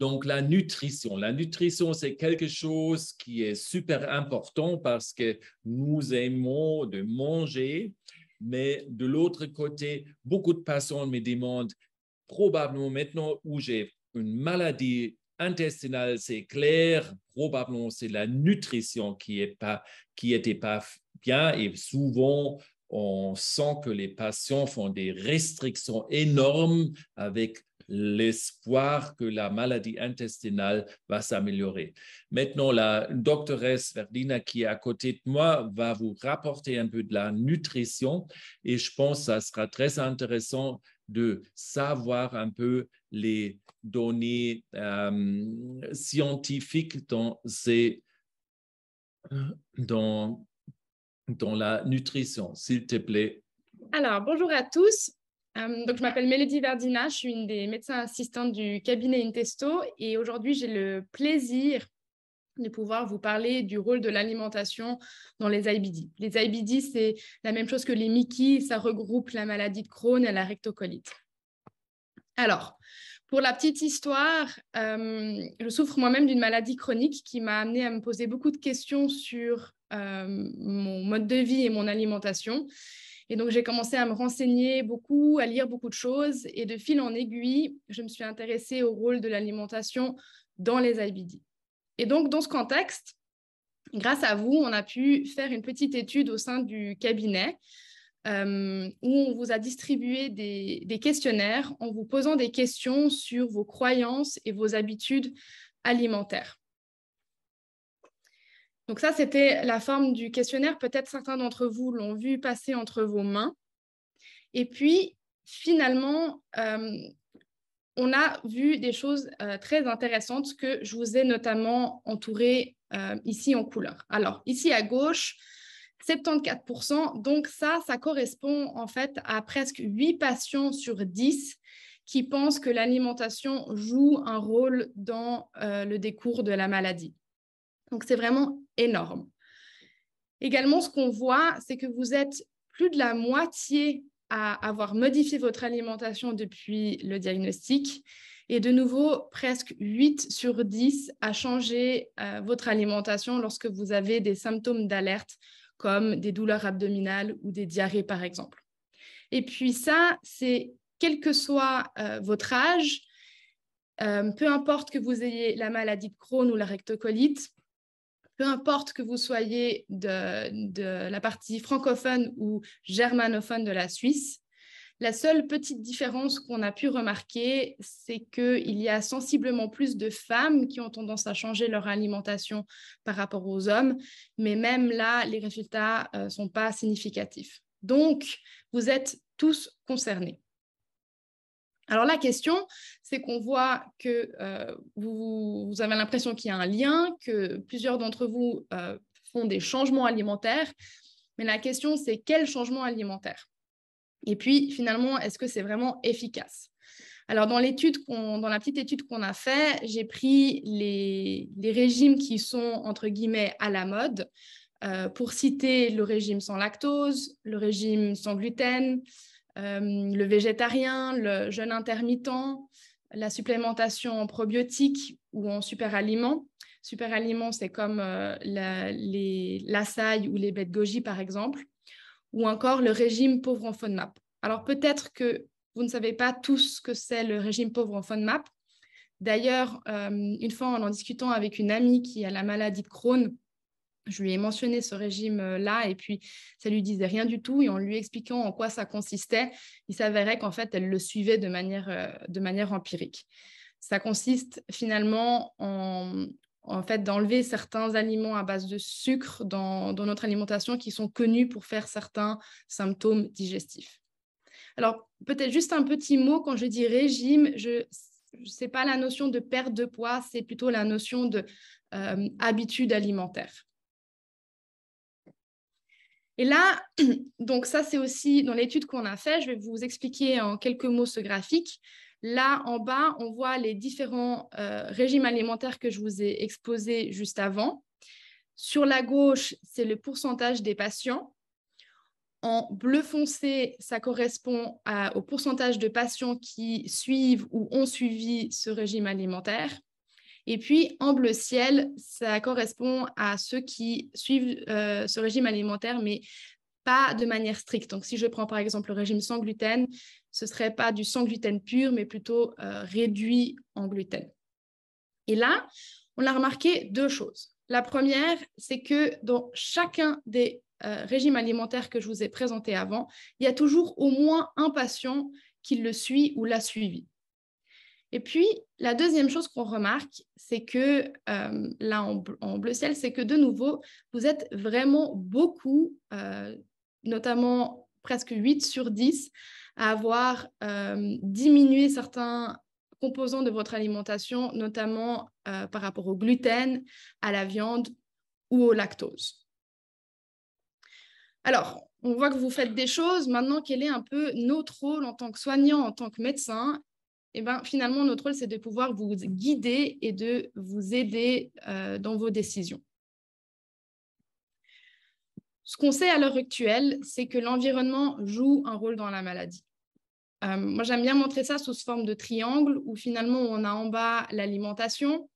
Donc, la nutrition. La nutrition, c'est quelque chose qui est super important parce que nous aimons de manger, mais de l'autre côté, beaucoup de patients me demandent probablement maintenant où j'ai une maladie intestinale, c'est clair, probablement c'est la nutrition qui n'était pas, pas bien et souvent on sent que les patients font des restrictions énormes avec l'espoir que la maladie intestinale va s'améliorer. Maintenant, la doctoresse Verdina qui est à côté de moi va vous rapporter un peu de la nutrition et je pense que ça sera très intéressant de savoir un peu les données euh, scientifiques dans, euh, dans, dans la nutrition. S'il te plaît, alors, bonjour à tous. Euh, donc, je m'appelle Mélodie Verdina, je suis une des médecins assistantes du cabinet Intesto et aujourd'hui, j'ai le plaisir de pouvoir vous parler du rôle de l'alimentation dans les IBD. Les IBD, c'est la même chose que les mickey, ça regroupe la maladie de Crohn et la rectocolite. Alors, pour la petite histoire, euh, je souffre moi-même d'une maladie chronique qui m'a amenée à me poser beaucoup de questions sur euh, mon mode de vie et mon alimentation. Et donc, j'ai commencé à me renseigner beaucoup, à lire beaucoup de choses. Et de fil en aiguille, je me suis intéressée au rôle de l'alimentation dans les IBD. Et donc, dans ce contexte, grâce à vous, on a pu faire une petite étude au sein du cabinet euh, où on vous a distribué des, questionnaires en vous posant des questions sur vos croyances et vos habitudes alimentaires. Donc ça, c'était la forme du questionnaire. Peut-être certains d'entre vous l'ont vu passer entre vos mains. Et puis, finalement, euh, on a vu des choses euh, très intéressantes que je vous ai notamment entourées euh, ici en couleur. Alors, ici à gauche, 74%. Donc ça, ça correspond en fait à presque 8 patients sur 10 qui pensent que l'alimentation joue un rôle dans le décours de la maladie. Donc c'est vraiment énorme. Également, ce qu'on voit, c'est que vous êtes plus de la moitié à avoir modifié votre alimentation depuis le diagnostic. Et de nouveau, presque 8 sur 10 à changer euh, votre alimentation lorsque vous avez des symptômes d'alerte, comme des douleurs abdominales ou des diarrhées, par exemple. Et puis ça, c'est quel que soit euh, votre âge, euh, peu importe que vous ayez la maladie de Crohn ou la rectocolite, peu importe que vous soyez de, la partie francophone ou germanophone de la Suisse. La seule petite différence qu'on a pu remarquer, c'est qu'il y a sensiblement plus de femmes qui ont tendance à changer leur alimentation par rapport aux hommes, mais même là, les résultats ne euh, sont pas significatifs. Donc, vous êtes tous concernés. Alors la question, c'est qu'on voit que euh, vous, avez l'impression qu'il y a un lien, que plusieurs d'entre vous euh, font des changements alimentaires, mais la question, c'est quel changement alimentaire Et puis finalement, est-ce que c'est vraiment efficace alors, dans, l'étude dans la petite étude qu'on a faite, j'ai pris les, régimes qui sont, entre guillemets, à la mode, euh, pour citer le régime sans lactose, le régime sans gluten, euh, le végétarien, le jeûne intermittent, la supplémentation en probiotiques ou en superaliments. Superaliments, c'est comme euh, la, les ou les bêtes goji, par exemple, ou encore le régime pauvre en FODMAP. Alors, peut-être que vous ne savez pas tous ce que c'est le régime pauvre en FODMAP. D'ailleurs, euh, une fois en en discutant avec une amie qui a la maladie de Crohn, je lui ai mentionné ce régime-là et puis ça lui disait rien du tout. Et en lui expliquant en quoi ça consistait, il s'avérait qu'en fait, elle le suivait de manière, euh, empirique. Ça consiste finalement en, fait d'enlever certains aliments à base de sucre dans, notre alimentation qui sont connus pour faire certains symptômes digestifs. Alors, peut-être juste un petit mot quand je dis régime, je, ce n'est pas la notion de perte de poids, c'est plutôt la notion de euh, habitude alimentaire. Et là, donc ça, c'est aussi dans l'étude qu'on a fait. Je vais vous expliquer en quelques mots ce graphique. Là, en bas, on voit les différents euh, régimes alimentaires que je vous ai exposés juste avant. Sur la gauche, c'est le pourcentage des patients. En bleu foncé, ça correspond au pourcentage de patients qui suivent ou ont suivi ce régime alimentaire. Et puis, en bleu ciel, ça correspond à ceux qui suivent euh, ce régime alimentaire, mais pas de manière stricte. Donc, si je prends par exemple le régime sans gluten, ce serait pas du sans gluten pur, mais plutôt euh, réduit en gluten. Et là, on a remarqué deux choses. La première, c'est que dans chacun des euh, régimes alimentaires que je vous ai présentés avant, il y a toujours au moins un patient qui le suit ou l'a suivi. Et puis, la deuxième chose qu'on remarque, c'est que euh, là, en, bleu ciel, c'est que de nouveau, vous êtes vraiment beaucoup, euh, notamment presque 8 sur 10, à avoir euh, diminué certains composants de votre alimentation, notamment par rapport au gluten, à la viande ou au lactose. Alors, on voit que vous faites des choses. Maintenant, quel est un peu notre rôle en tant que soignant, en tant que médecin eh ben, finalement, notre rôle, c'est de pouvoir vous guider et de vous aider euh, dans vos décisions. Ce qu'on sait à l'heure actuelle, c'est que l'environnement joue un rôle dans la maladie. Euh, moi, j'aime bien montrer ça sous forme de triangle où finalement, on a en bas l'alimentation,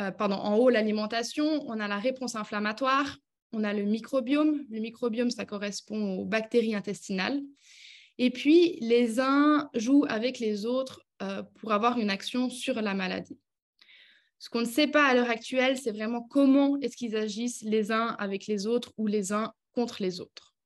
euh, pardon, en haut l'alimentation, on a la réponse inflammatoire, on a le microbiome. Le microbiome, ça correspond aux bactéries intestinales. Et puis, les uns jouent avec les autres euh, pour avoir une action sur la maladie. Ce qu'on ne sait pas à l'heure actuelle, c'est vraiment comment est-ce qu'ils agissent les uns avec les autres ou les uns contre les autres.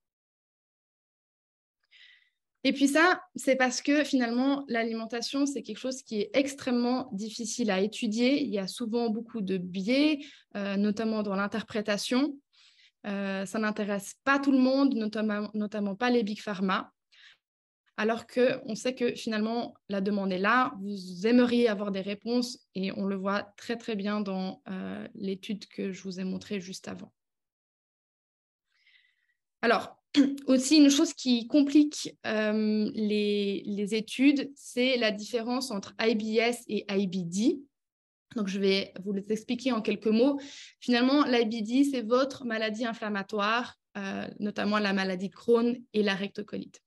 Et puis ça, c'est parce que finalement, l'alimentation, c'est quelque chose qui est extrêmement difficile à étudier. Il y a souvent beaucoup de biais, euh, notamment dans l'interprétation. Euh, ça n'intéresse pas tout le monde, notamment, notamment pas les big pharma alors qu'on sait que finalement, la demande est là, vous aimeriez avoir des réponses, et on le voit très très bien dans euh, l'étude que je vous ai montrée juste avant. Alors, aussi, une chose qui complique euh, les, études, c'est la différence entre IBS et IBD, donc, je vais vous les expliquer en quelques mots. Finalement, l'IBD, c'est votre maladie inflammatoire, euh, notamment la maladie de Crohn et la rectocolite.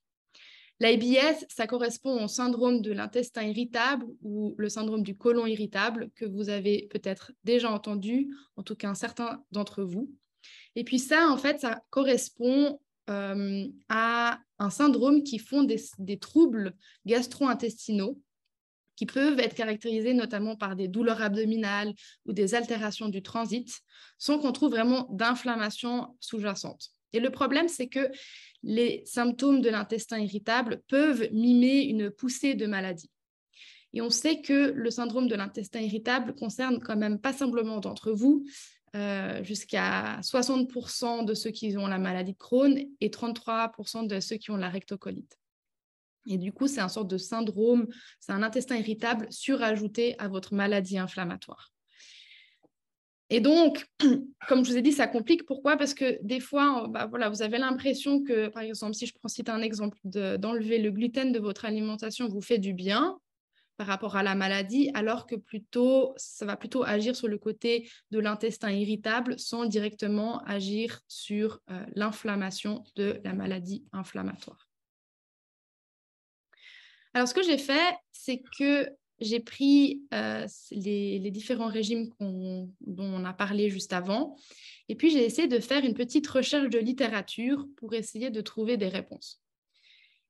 L'IBS, ça correspond au syndrome de l'intestin irritable ou le syndrome du côlon irritable que vous avez peut-être déjà entendu, en tout cas certains d'entre vous. Et puis ça, en fait, ça correspond euh, à un syndrome qui font des, des troubles gastro-intestinaux qui peuvent être caractérisés notamment par des douleurs abdominales ou des altérations du transit, sans qu'on trouve vraiment d'inflammation sous-jacente. Et le problème, c'est que les symptômes de l'intestin irritable peuvent mimer une poussée de maladie. Et on sait que le syndrome de l'intestin irritable concerne quand même pas simplement d'entre vous, euh, jusqu'à 60% de ceux qui ont la maladie de Crohn et 33% de ceux qui ont la rectocolite. Et du coup, c'est un sorte de syndrome, c'est un intestin irritable surajouté à votre maladie inflammatoire. Et donc, comme je vous ai dit, ça complique. Pourquoi Parce que des fois, euh, bah vous avez l'impression que, par exemple, si je prends cite un exemple d'enlever le gluten de votre alimentation vous fait du bien par rapport à la maladie, alors que plutôt, ça va plutôt agir sur le côté de l'intestin irritable sans directement agir sur euh, l'inflammation de la maladie inflammatoire. Alors, ce que j'ai fait, c'est que j'ai pris euh, les, différents régimes dont on a parlé juste avant, et puis j'ai essayé de faire une petite recherche de littérature pour essayer de trouver des réponses.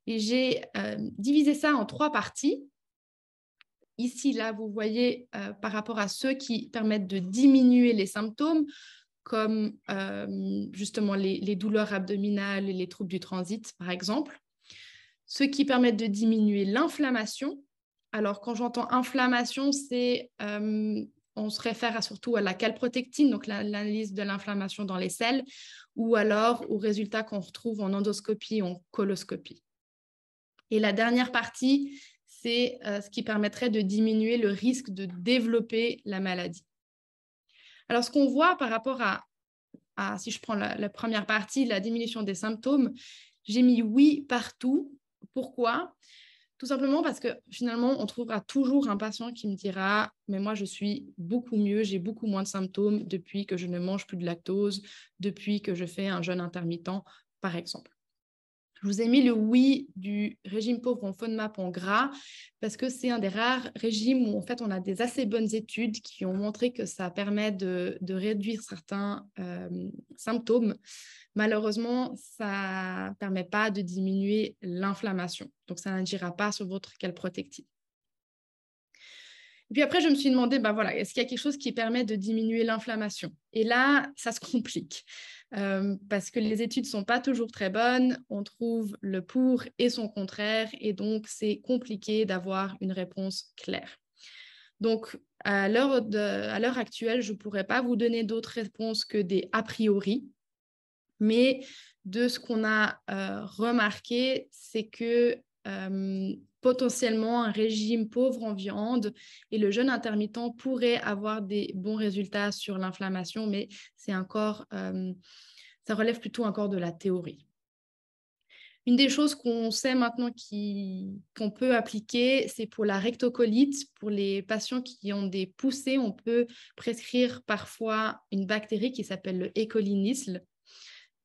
Et j'ai euh, divisé ça en trois parties. Ici, là, vous voyez euh, par rapport à ceux qui permettent de diminuer les symptômes, comme justement les, les douleurs abdominales et les troubles du transit, par exemple. Ceux qui permettent de diminuer l'inflammation, alors, quand j'entends inflammation, euh, on se réfère surtout à la calprotectine, donc l'analyse de l'inflammation dans les selles, ou alors aux résultats qu'on retrouve en endoscopie, en coloscopie. Et la dernière partie, c'est euh, ce qui permettrait de diminuer le risque de développer la maladie. Alors, ce qu'on voit par rapport à, si je prends la, première partie, la diminution des symptômes, j'ai mis oui partout. Pourquoi tout simplement parce que finalement, on trouvera toujours un patient qui me dira, mais moi, je suis beaucoup mieux, j'ai beaucoup moins de symptômes depuis que je ne mange plus de lactose, depuis que je fais un jeûne intermittent, par exemple. Je vous ai mis le oui du régime pauvre en FODMAP en gras parce que c'est un des rares régimes où en fait on a des assez bonnes études qui ont montré que ça permet de, réduire certains euh, symptômes. Malheureusement, ça ne permet pas de diminuer l'inflammation. Donc ça n'agira pas sur votre cale protective. Et puis après, je me suis demandé, ben voilà, est-ce qu'il y a quelque chose qui permet de diminuer l'inflammation Et là, ça se complique. Euh, parce que les études ne sont pas toujours très bonnes, on trouve le pour et son contraire, et donc c'est compliqué d'avoir une réponse claire. Donc, à l'heure actuelle, je ne pourrais pas vous donner d'autres réponses que des a priori, mais de ce qu'on a euh, remarqué, c'est que euh, potentiellement un régime pauvre en viande et le jeûne intermittent pourrait avoir des bons résultats sur l'inflammation, mais c'est encore, euh, ça relève plutôt encore de la théorie. Une des choses qu'on sait maintenant qu'on peut appliquer, c'est pour la rectocolite, pour les patients qui ont des poussées, on peut prescrire parfois une bactérie qui s'appelle le écolinisle,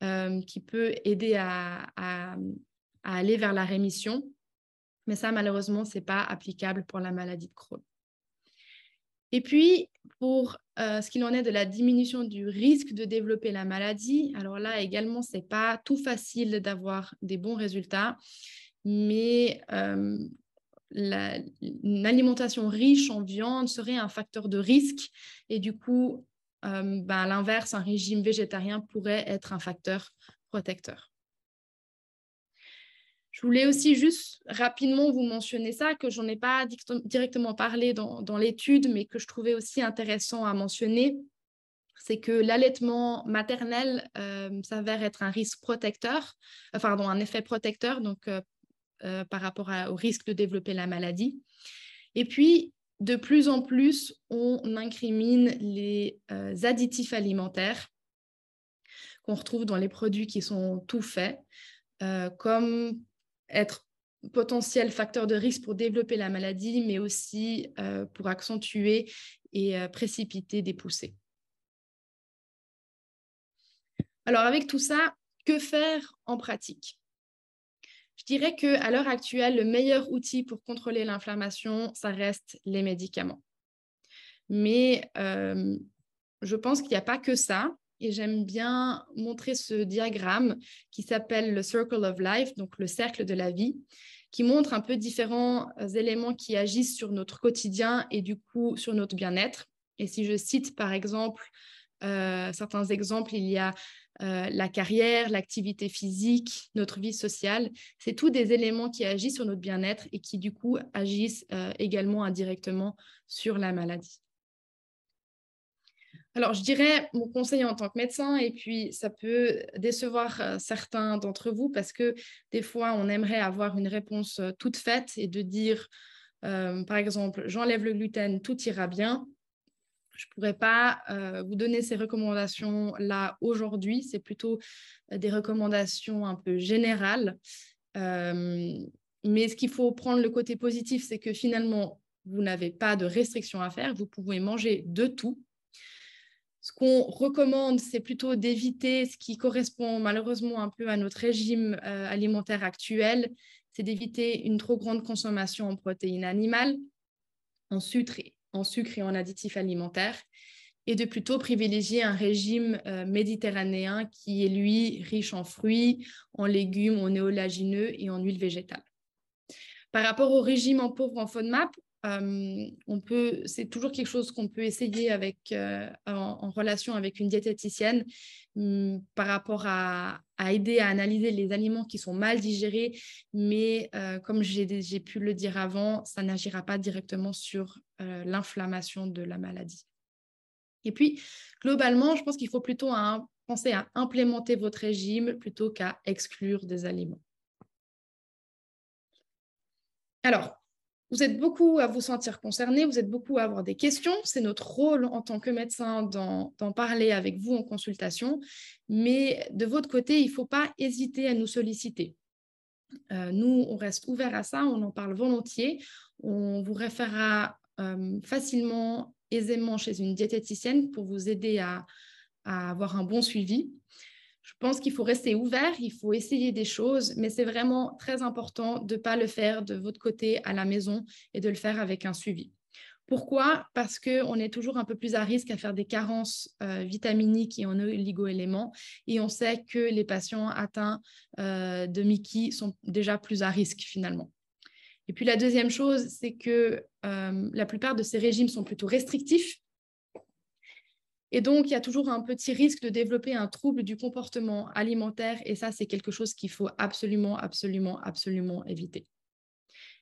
e. euh, qui peut aider à aller vers la rémission. Mais ça, malheureusement, ce n'est pas applicable pour la maladie de Crohn. Et puis, pour euh, ce qu'il en est de la diminution du risque de développer la maladie, alors là également, ce n'est pas tout facile d'avoir des bons résultats, mais euh, une alimentation riche en viande serait un facteur de risque et du coup, euh, ben, à l'inverse, un régime végétarien pourrait être un facteur protecteur voulais aussi juste rapidement vous mentionner ça, que j'en ai pas directement parlé dans, l'étude, mais que je trouvais aussi intéressant à mentionner, c'est que l'allaitement maternel euh, s'avère être un risque protecteur, enfin euh, pardon, un effet protecteur donc, euh, par rapport au risque de développer la maladie. Et puis, de plus en plus, on incrimine les additifs alimentaires qu'on retrouve dans les produits qui sont tout faits, comme être potentiel facteur de risque pour développer la maladie, mais aussi euh, pour accentuer et euh, précipiter des poussées. Alors avec tout ça, que faire en pratique Je dirais qu'à l'heure actuelle, le meilleur outil pour contrôler l'inflammation, ça reste les médicaments. Mais euh, je pense qu'il n'y a pas que ça et j'aime bien montrer ce diagramme qui s'appelle le Circle of Life, donc le cercle de la vie, qui montre un peu différents euh, éléments qui agissent sur notre quotidien et du coup sur notre bien-être. Et si je cite par exemple euh, certains exemples, il y a euh, la carrière, l'activité physique, notre vie sociale. C'est tous des éléments qui agissent sur notre bien-être et qui du coup agissent également indirectement sur la maladie alors, je dirais mon conseil en tant que médecin, et puis ça peut décevoir euh, certains d'entre vous parce que des fois, on aimerait avoir une réponse euh, toute faite et de dire, euh, par exemple, j'enlève le gluten, tout ira bien. Je ne pourrais pas vous donner ces recommandations-là aujourd'hui. C'est plutôt des recommandations un peu générales. mais ce qu'il faut prendre le côté positif, c'est que finalement, vous n'avez pas de restrictions à faire. Vous pouvez manger de tout ce qu'on recommande, c'est plutôt d'éviter ce qui correspond malheureusement un peu à notre régime euh, alimentaire actuel, c'est d'éviter une trop grande consommation en protéines animales, en sucre, et en additifs alimentaires, et de plutôt privilégier un régime euh, méditerranéen qui est, lui, riche en fruits, en légumes, en néolagineux et en huile végétale. Par rapport au régime en pauvre en FODMAP, on peut, c'est toujours quelque chose qu'on peut essayer avec, en, relation avec une diététicienne mmh, par rapport à, aider à analyser les aliments qui sont mal digérés, mais comme j'ai pu le dire avant, ça n'agira pas directement sur l'inflammation de la maladie. Et puis, globalement, je pense qu'il faut plutôt penser à implémenter votre régime plutôt qu'à exclure des aliments. Alors, vous êtes beaucoup à vous sentir concerné, vous êtes beaucoup à avoir des questions. C'est notre rôle en tant que médecin d'en parler avec vous en consultation. Mais de votre côté, il ne faut pas hésiter à nous solliciter. Euh, nous, on reste ouvert à ça, on en parle volontiers. On vous référera euh, facilement, aisément chez une diététicienne pour vous aider à avoir un bon suivi je pense qu'il faut rester ouvert, il faut essayer des choses, mais c'est vraiment très important de ne pas le faire de votre côté à la maison et de le faire avec un suivi. Pourquoi Parce qu'on est toujours un peu plus à risque à faire des carences euh, vitaminiques et en oligo-éléments Et on sait que les patients atteints euh, de Mickey sont déjà plus à risque finalement. Et puis la deuxième chose, c'est que euh, la plupart de ces régimes sont plutôt restrictifs. Et donc, il y a toujours un petit risque de développer un trouble du comportement alimentaire. Et ça, c'est quelque chose qu'il faut absolument, absolument, absolument éviter.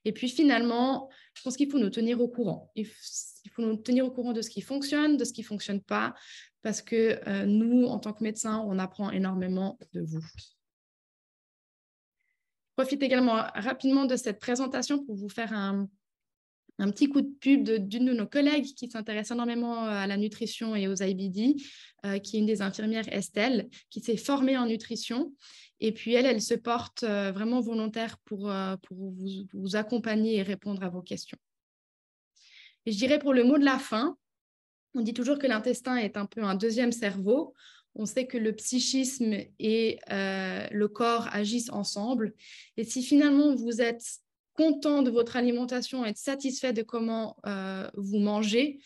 Et puis finalement, je pense qu'il faut nous tenir au courant. Il faut nous tenir au courant de ce qui fonctionne, de ce qui ne fonctionne pas, parce que euh, nous, en tant que médecins, on apprend énormément de vous. Je profite également rapidement de cette présentation pour vous faire un, un petit coup de pub d'une de, nos collègues qui s'intéresse énormément euh, à la nutrition et aux IBD, euh, qui est une des infirmières Estelle, qui s'est formée en nutrition. Et puis elle, elle se porte euh, vraiment volontaire pour, pour vous, accompagner et répondre à vos questions. Et je dirais pour le mot de la fin, on dit toujours que l'intestin est un peu un deuxième cerveau. On sait que le psychisme et le corps agissent ensemble. Et si finalement vous êtes content de votre alimentation, être satisfait de comment euh, vous mangez,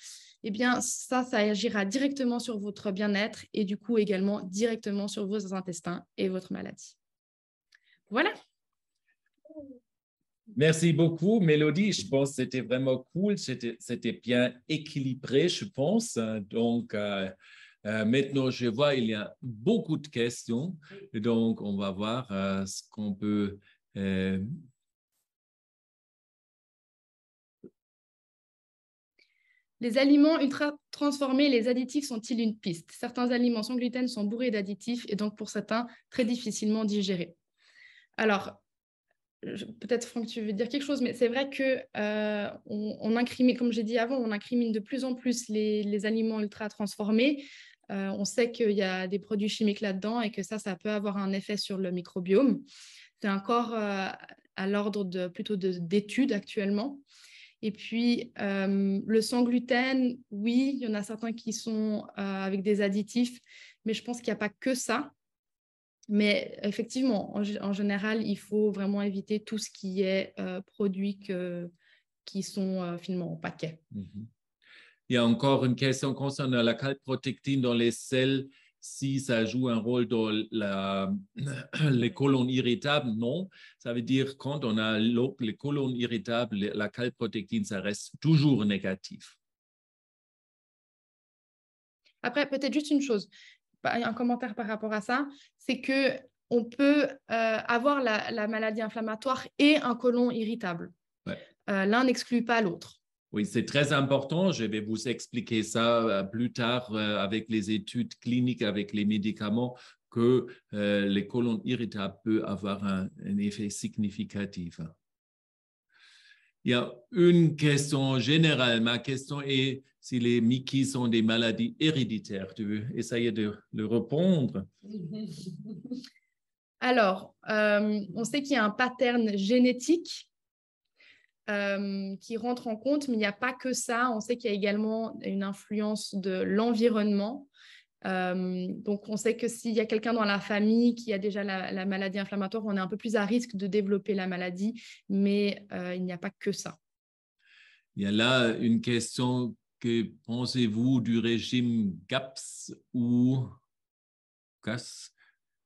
eh bien ça, ça agira directement sur votre bien-être et du coup également directement sur vos intestins et votre maladie. Voilà. Merci beaucoup, Mélodie. Je pense que c'était vraiment cool. C'était bien équilibré, je pense. Donc, euh, euh, maintenant, je vois, il y a beaucoup de questions. Donc, on va voir ce qu'on peut Les aliments ultra transformés les additifs sont-ils une piste Certains aliments sans gluten sont bourrés d'additifs et donc pour certains très difficilement digérés. Alors, peut-être Franck, tu veux dire quelque chose, mais c'est vrai que euh, on, incrimine, comme j'ai dit avant, on incrimine de plus en plus les, aliments ultra transformés. Euh, on sait qu'il y a des produits chimiques là-dedans et que ça, ça peut avoir un effet sur le microbiome. C'est encore euh, à l'ordre plutôt d'études actuellement. Et puis, euh, le sans gluten, oui, il y en a certains qui sont euh, avec des additifs, mais je pense qu'il n'y a pas que ça. Mais effectivement, en, général, il faut vraiment éviter tout ce qui est euh, produit qui sont finalement en paquet. Mmh il y a encore une question concernant la calprotectine dans les selles si ça joue un rôle dans les colonnes irritables, non. Ça veut dire quand on a les colonnes irritables, la calprotectine, ça reste toujours négatif. Après, peut-être juste une chose, un commentaire par rapport à ça, c'est que on peut euh, avoir la, maladie inflammatoire et un colon irritable. Euh, l'un n'exclut pas l'autre. Oui, c'est très important. Je vais vous expliquer ça euh, plus tard euh, avec les études cliniques, avec les médicaments, que euh, les colonnes irritables peuvent avoir un, effet significatif. Il y a une question générale. Ma question est si les Mickey sont des maladies héréditaires. Tu veux essayer de le répondre Alors, on sait qu'il y a un pattern génétique euh, qui rentre en compte, mais il n'y a pas que ça. On sait qu'il y a également une influence de l'environnement. Euh, donc, on sait que s'il y a quelqu'un dans la famille qui a déjà la, maladie inflammatoire, on est un peu plus à risque de développer la maladie, mais euh, il n'y a pas que ça. Il y a là une question que pensez-vous du régime GAPS ou GAS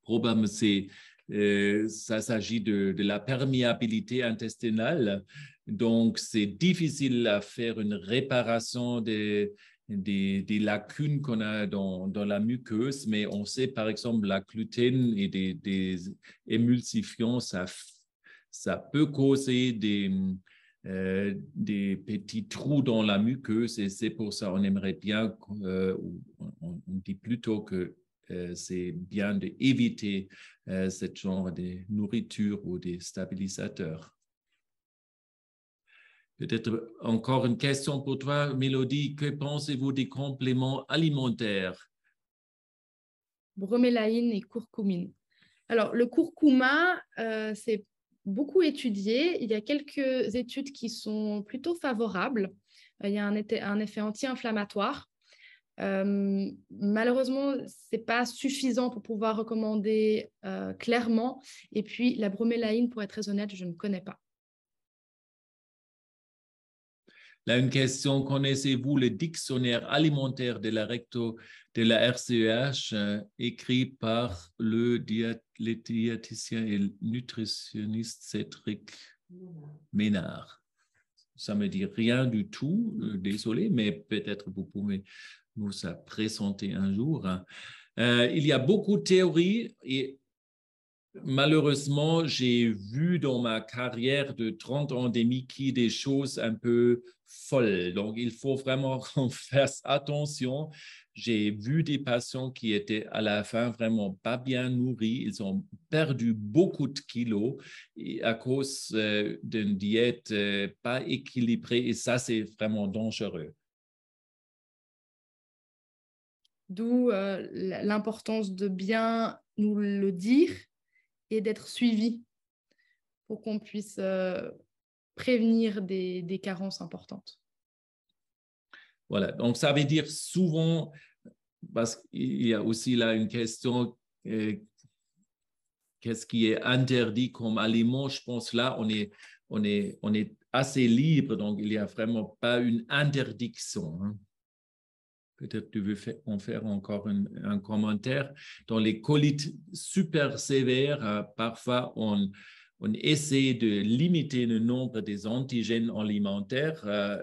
Problème, c'est ça s'agit de, de, la perméabilité intestinale. Donc, c'est difficile à faire une réparation des, lacunes qu'on a dans, la muqueuse, mais on sait par exemple la gluten et des, émulsifiants, ça, peut causer euh, des, petits trous dans la muqueuse et c'est pour ça qu'on aimerait bien, euh, on, dit plutôt que euh, c'est bien d'éviter ce genre de nourriture ou des stabilisateurs. Peut-être encore une question pour toi, Mélodie. Que pensez-vous des compléments alimentaires Bromélaïne et curcumine. Alors, le curcuma, euh, c'est beaucoup étudié. Il y a quelques études qui sont plutôt favorables. Euh, il y a un, effet anti-inflammatoire. Euh, malheureusement, ce n'est pas suffisant pour pouvoir recommander clairement. Et puis, la bromélaïne, pour être très honnête, je ne connais pas. Là, une question, connaissez-vous le dictionnaire alimentaire de la recto de la RCEH euh, écrit par le, diététicien et nutritionniste Cédric Ménard Ça ne me dit rien du tout, euh, désolé, mais peut-être vous pouvez nous ça présenter un jour. Euh, il y a beaucoup de théories et malheureusement, j'ai vu dans ma carrière de 30 ans qui des choses un peu folles. Donc, il faut vraiment qu'on fasse attention. J'ai vu des patients qui étaient à la fin vraiment pas bien nourris. Ils ont perdu beaucoup de kilos à cause euh, d'une diète euh, pas équilibrée. Et ça, c'est vraiment dangereux. D'où euh, l'importance de bien nous le dire et d'être suivi pour qu'on puisse euh, prévenir des, carences importantes. Voilà, donc ça veut dire souvent, parce qu'il y a aussi là une question, euh, qu'est-ce qui est interdit comme aliment Je pense là, on est, on est, on est assez libre, donc il n'y a vraiment pas une interdiction. Hein. Peut-être tu veux en faire encore un, commentaire. Dans les colites super sévères, euh, parfois on, essaie de limiter le nombre des antigènes alimentaires. Euh,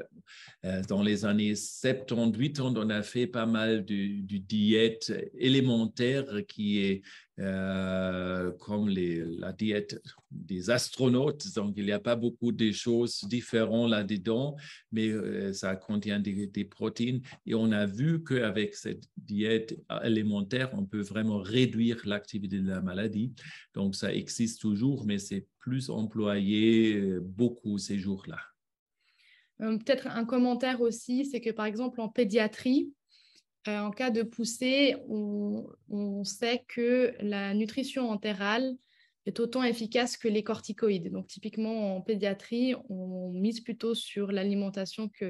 euh, dans les années 70-80, on a fait pas mal de, diète élémentaire qui est euh, comme la diète des astronautes. Donc, il n'y a pas beaucoup de choses différentes là-dedans, mais euh, ça contient des, des, protéines. Et on a vu qu'avec cette diète alimentaire, on peut vraiment réduire l'activité de la maladie. Donc, ça existe toujours, mais c'est plus employé euh, beaucoup ces jours-là. Peut-être un commentaire aussi, c'est que par exemple en pédiatrie, euh, en cas de poussée, on, on, sait que la nutrition entérale est autant efficace que les corticoïdes. Donc typiquement en pédiatrie, on mise plutôt sur l'alimentation que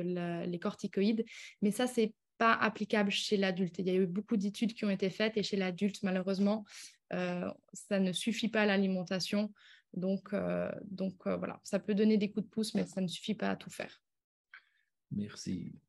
les corticoïdes, mais ça c'est pas applicable chez l'adulte. Il y a eu beaucoup d'études qui ont été faites et chez l'adulte, malheureusement, euh, ça ne suffit pas à l'alimentation. Donc, euh, donc voilà, ça peut donner des coups de pouce, mais ça ne suffit pas à tout faire. Merci.